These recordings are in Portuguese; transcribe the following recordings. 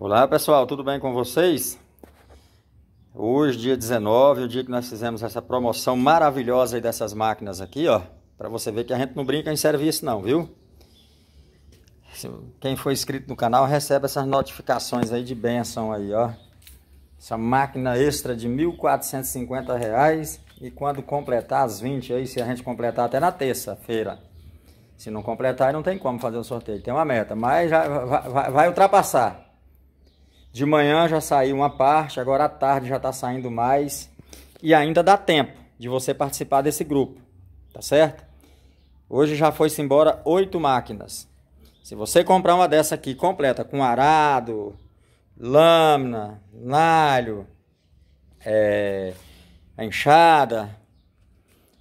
Olá pessoal, tudo bem com vocês? Hoje, dia 19, é o dia que nós fizemos essa promoção maravilhosa aí dessas máquinas aqui, ó. Pra você ver que a gente não brinca em serviço não, viu? Quem for inscrito no canal recebe essas notificações aí de bênção aí, ó. Essa máquina extra de R$ 1.450 reais, e quando completar as 20 aí, se a gente completar até na terça-feira. Se não completar, não tem como fazer o sorteio. Tem uma meta, mas já vai, vai, vai ultrapassar. De manhã já saiu uma parte, agora à tarde já está saindo mais. E ainda dá tempo de você participar desse grupo, tá certo? Hoje já foi-se embora oito máquinas. Se você comprar uma dessa aqui completa, com arado, lâmina, nalho, é, enxada,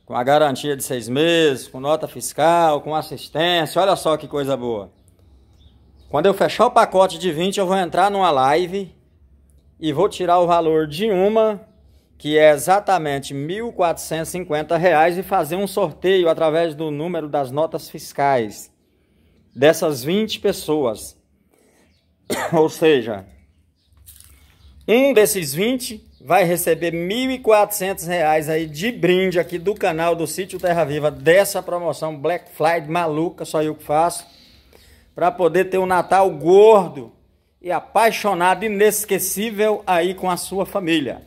com a garantia de seis meses, com nota fiscal, com assistência, olha só que coisa boa. Quando eu fechar o pacote de 20, eu vou entrar numa live e vou tirar o valor de uma, que é exatamente R$ 1.450, e fazer um sorteio através do número das notas fiscais dessas 20 pessoas. Ou seja, um desses 20 vai receber R$ 1.400 aí de brinde aqui do canal do Sítio Terra Viva dessa promoção Black Friday maluca, só eu que faço para poder ter um Natal gordo e apaixonado, inesquecível aí com a sua família.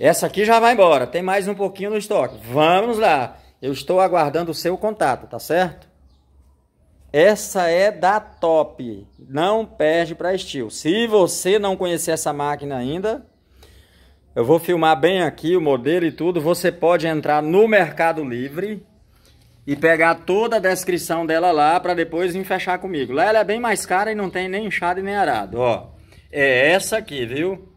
Essa aqui já vai embora, tem mais um pouquinho no estoque. Vamos lá, eu estou aguardando o seu contato, tá certo? Essa é da Top, não perde para estilo. Se você não conhecer essa máquina ainda, eu vou filmar bem aqui o modelo e tudo. Você pode entrar no Mercado Livre e pegar toda a descrição dela lá para depois vir fechar comigo. Lá ela é bem mais cara e não tem nem inchado e nem arado, ó. É essa aqui, viu?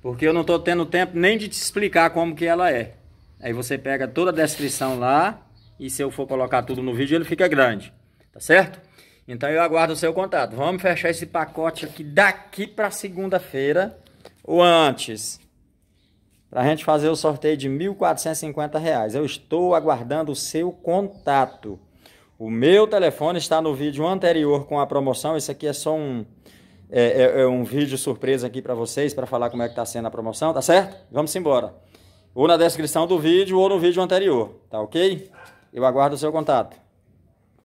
Porque eu não tô tendo tempo nem de te explicar como que ela é. Aí você pega toda a descrição lá e se eu for colocar tudo no vídeo ele fica grande, tá certo? Então eu aguardo o seu contato. Vamos fechar esse pacote aqui daqui para segunda-feira ou antes para a gente fazer o sorteio de R$ 1.450. Eu estou aguardando o seu contato. O meu telefone está no vídeo anterior com a promoção. Isso aqui é só um, é, é, é um vídeo surpresa aqui para vocês, para falar como é que está sendo a promoção, tá certo? Vamos embora. Ou na descrição do vídeo ou no vídeo anterior, tá ok? Eu aguardo o seu contato.